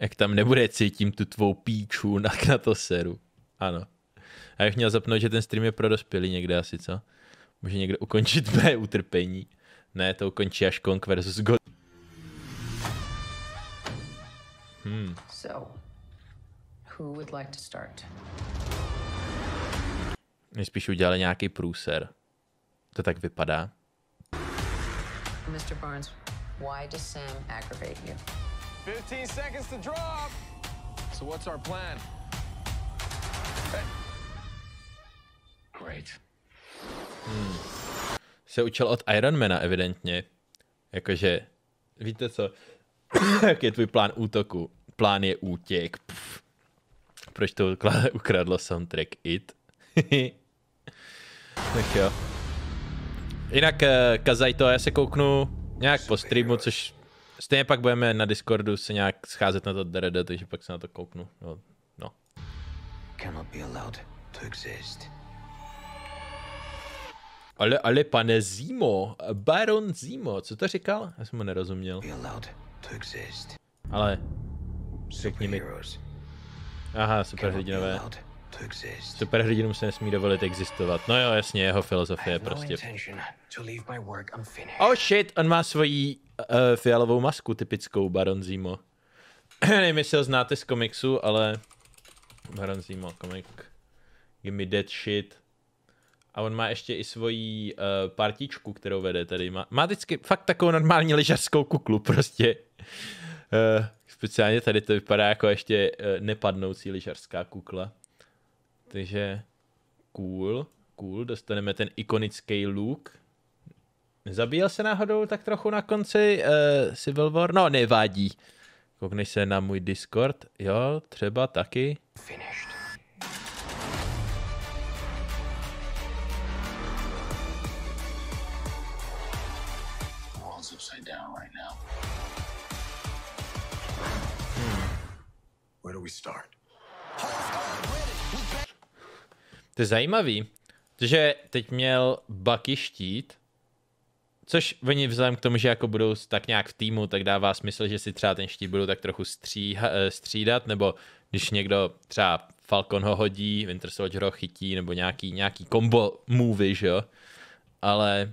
Jak tam nebude cítím tu tvou píču na, na to seru. Ano. A jak měl zapnout, že ten stream je pro dospělý někde asi, co? Může někdo ukončit mé utrpení. Ne, to ukončí až Kong versus God. Hmm. So, who would like to start? Nejspíš udělali nějaký průser. To tak vypadá. Mr. Barnes, why does Sam aggravate you? 15 seconds to drop. So what's our plan? Great. Hmm. Se učil od Ironmana evidentně. Jakože, víte co, Jaký je tvůj plán útoku? Plán je útěk. Pff. Proč to ukradlo soundtrack It? tak jo. Jinak, eh, Kazajto, já se kouknu nějak po streamu, což Stejně pak budeme na Discordu se nějak scházet na to DRD, takže pak se na to kouknu. No. no. Ale, ale pane Zimo, Baron Zimo, co to říkal? Já jsem mu nerozuměl. Ale, řekni mi. Aha, superhrdinové. Superhrdinům se nesmí dovolit existovat. No jo, jasně, jeho filozofie je no prostě. Oh shit, on má svoji uh, fialovou masku, typickou Baron Zimo. Nevím, jestli ho znáte z komiksu, ale Baron Zimo, komik. Give me that shit. A on má ještě i svoji uh, partičku, kterou vede tady. Má, má vždycky fakt takovou normální lyžařskou kuklu prostě. Uh, speciálně tady to vypadá jako ještě uh, nepadnoucí lyžařská kukla. Takže cool, cool, dostaneme ten ikonický look. Zabíjel se náhodou tak trochu na konci uh, Civil War? No, nevadí. Koukneš se na můj Discord? Jo, třeba taky. Finished. Hmm. Where do we start? To je zajímavý, že teď měl Bucky štít, což oni vzhledem k tomu, že jako budou tak nějak v týmu, tak dává smysl, že si třeba ten štít budou tak trochu stříha, eh, střídat, nebo když někdo třeba Falcon ho hodí, Winter Soldier ho chytí, nebo nějaký, nějaký combo movie, že jo? Ale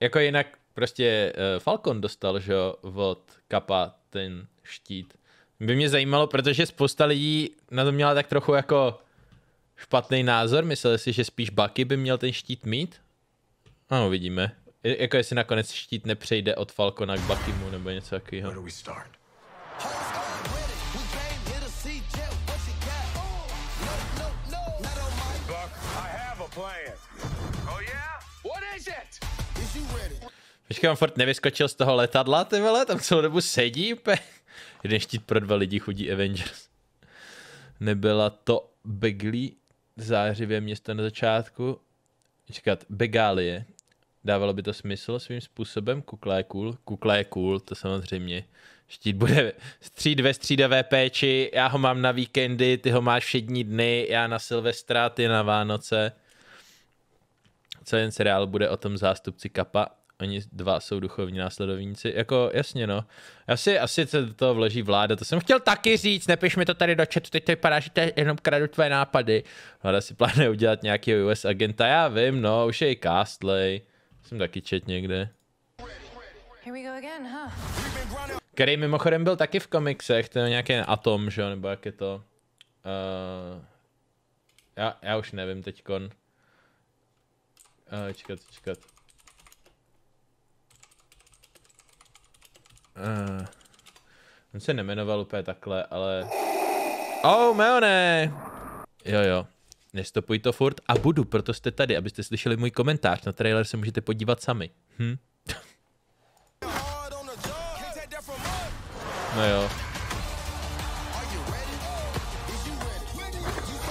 jako jinak prostě eh, Falcon dostal, že jo, od Kapa ten štít by mě zajímalo, protože spousta lidí na to měla tak trochu jako špatný názor. Mysleli si, že spíš Bucky by měl ten štít mít? Ano, vidíme. Jako jestli nakonec štít nepřejde od Falcona k Buckymu nebo něco takového. plan. Oh yeah? What is it? Is you ready? Počkej, on furt nevyskočil z toho letadla, ty vole, tam celou dobu sedí úplně. Jeden štít pro dva lidi, chudí Avengers. Nebyla to Beglí, zářivě město na začátku. Čekat, Begálie. Dávalo by to smysl svým způsobem? Kukla je cool. Kukla je cool, to samozřejmě. Štít bude stříd ve střídavé péči, já ho mám na víkendy, ty ho máš všední dny, já na Silvestra, ty na Vánoce. Celý seriál bude o tom zástupci Kapa, oni dva jsou duchovní následovníci. Jako, jasně, no. Asi, asi se do toho vleží vláda, to jsem chtěl taky říct, nepiš mi to tady do chatu, teď to vypadá, že to jenom kradu tvé nápady. Vláda si plánuje udělat nějaký US agenta, já vím, no, už je i Castley. Jsem taky čet někde. Again, huh? Který mimochodem byl taky v komiksech, to je nějaký Atom, že jo, nebo jak je to. Uh, já, já už nevím teďkon. Uh, čekat, čekat. Uh, on se nemenoval úplně takhle, ale... Oh, Meone! Jo, jo. Nestopuj to furt a budu, proto jste tady, abyste slyšeli můj komentář. Na trailer se můžete podívat sami. Hm? no jo.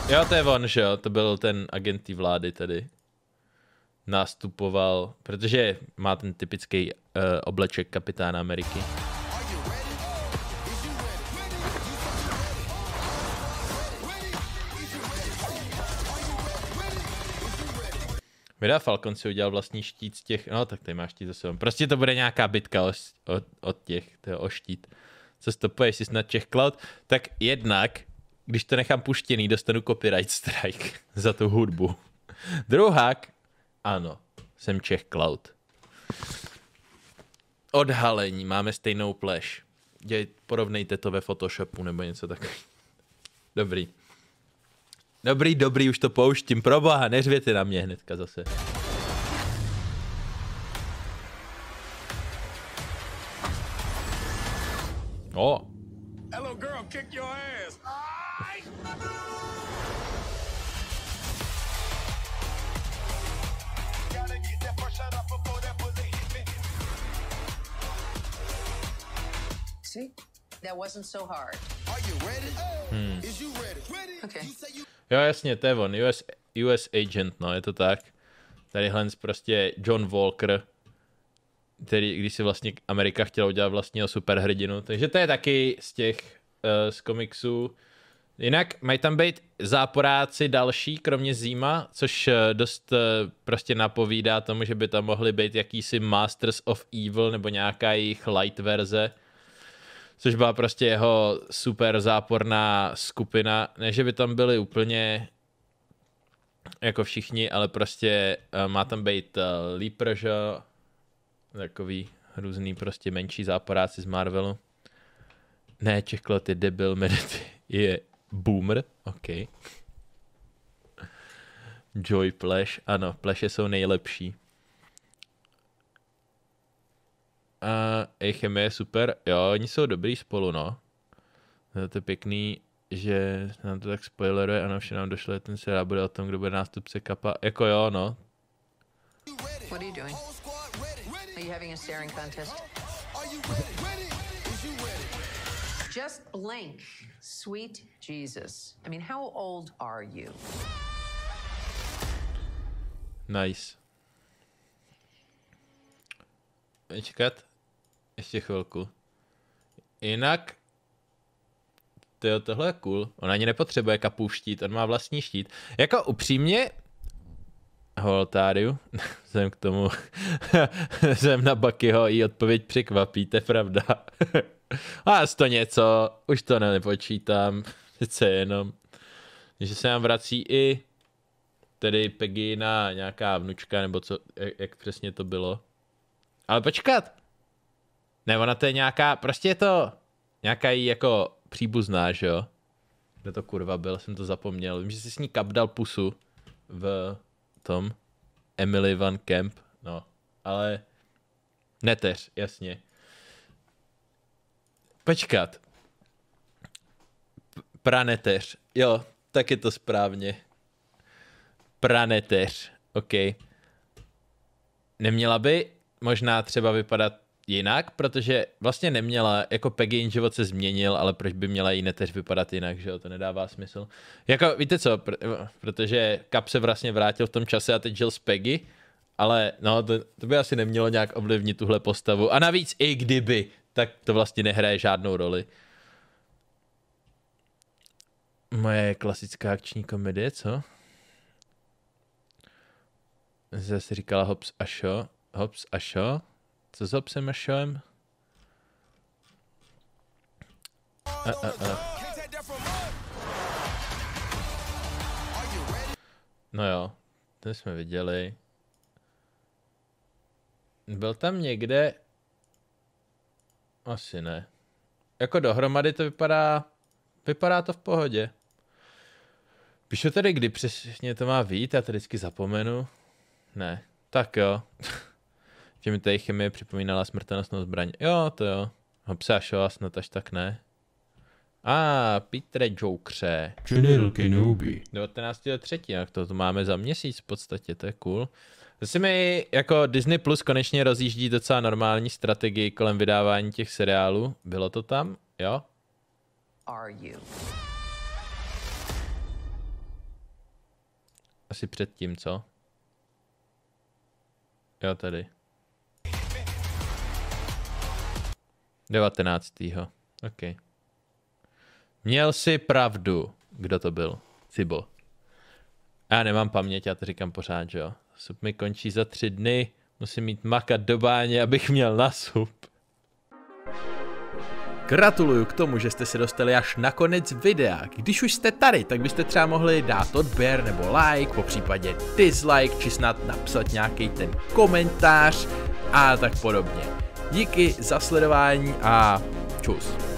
Jo, to je on, že jo? To byl ten agent vlády tady nastupoval, protože má ten typický uh, obleček kapitána Ameriky. Vydá Falcon si udělal vlastní štít z těch, no tak tady máš štít zase. Prostě to bude nějaká bitka o, od, od těch, to je o štít. Co stopuješ si snad Czech Cloud? Tak jednak, když to nechám puštěný, dostanu copyright strike za tu hudbu. Druhák, ano, jsem Čech Cloud. Odhalení, máme stejnou pleš. Děj, porovnejte to ve Photoshopu nebo něco takového. Dobrý. Dobrý, dobrý, už to pouštím. Proboha, neřvěte na mě hnedka zase. O. Hello girl, kick your ass. Hmm. Okay. Jo, jasně, to je on, US, US Agent, no, je to tak. Tady Hans prostě John Walker, který, když si vlastně Amerika chtěla udělat vlastního superhrdinu, takže to je taky z těch, uh, z komiksů, Jinak mají tam být záporáci další, kromě Zima, což eh, dost eh, prostě napovídá tomu, že by tam mohly být jakýsi Masters of Evil nebo nějaká jejich light verze, což byla prostě jeho super záporná skupina. Ne, že by tam byli úplně jako všichni, ale prostě eh, má tam být Leaper, že takový různý prostě menší záporáci z Marvelu. Ne, Čeklo, ty debil, medity je Boomer, ok. Joy Plash, ano, Plashe jsou nejlepší. A Eichemie je super, jo, oni jsou dobrý spolu, no. To je pěkný, že nám to tak spoileruje, ano, vše nám došlo, ten rád bude o tom, kdo bude nástupce kapa, jako jo, no. What are you doing? Are you having a staring contest? Just blink. Sweet Jesus. I mean, how old are you? Nice. Čekat ještě chvilku. Jinak Tyjo, tohle je cool. On ani nepotřebuje kapův štít, on má vlastní štít. Jako upřímně, Holtáriu, jsem k tomu, jsem na Bakyho i odpověď překvapí, to je pravda. A to něco, už to nepočítám, přece jenom. Že se nám vrací i tedy Peggy na nějaká vnučka, nebo co, jak, jak přesně to bylo. Ale počkat! Ne, ona to je nějaká, prostě je to nějaká jí jako příbuzná, že jo? Kde to kurva byl, jsem to zapomněl. Vím, že jsi s ní kapdal pusu v tom Emily Van Camp, no, ale neteř, jasně. Počkat. praneteř. Jo, tak je to správně. Praneteř. OK. Neměla by možná třeba vypadat jinak, protože vlastně neměla, jako Peggy život se změnil, ale proč by měla jí neteř vypadat jinak, že jo, to nedává smysl. Jako, víte co, pr- protože Kap se vlastně vrátil v tom čase a teď žil s Peggy, ale no, to, to by asi nemělo nějak ovlivnit tuhle postavu. A navíc i kdyby, tak to vlastně nehraje žádnou roli. Moje klasická akční komedie, co? Zase říkala Hops a Show. Hops a Show? Co s Hobbsem a Showem? No jo, to jsme viděli. Byl tam někde asi ne. Jako dohromady to vypadá, vypadá to v pohodě. Píšu tady, kdy přesně to má vít, já to vždycky zapomenu. Ne. Tak jo. Že mi tady chemie připomínala smrtenostnou zbraň. Jo, to jo. Hopsa a snad no až tak ne. A, ah, Petre Jokře. General Kenobi. 19.3. Jak to máme za měsíc v podstatě, to je cool. Myslím, mi jako Disney Plus konečně rozjíždí docela normální strategii kolem vydávání těch seriálů. Bylo to tam? Jo? Are you? Asi předtím, co? Jo, tady. 19. OK. Měl si pravdu. Kdo to byl? Cibo. Já nemám paměť, já to říkám pořád, že jo. Sup mi končí za tři dny, musím mít makat do báně, abych měl na sup. Gratuluju k tomu, že jste se dostali až na konec videa. Když už jste tady, tak byste třeba mohli dát odběr nebo like, po případě dislike, či snad napsat nějaký ten komentář a tak podobně. Díky za sledování a čus.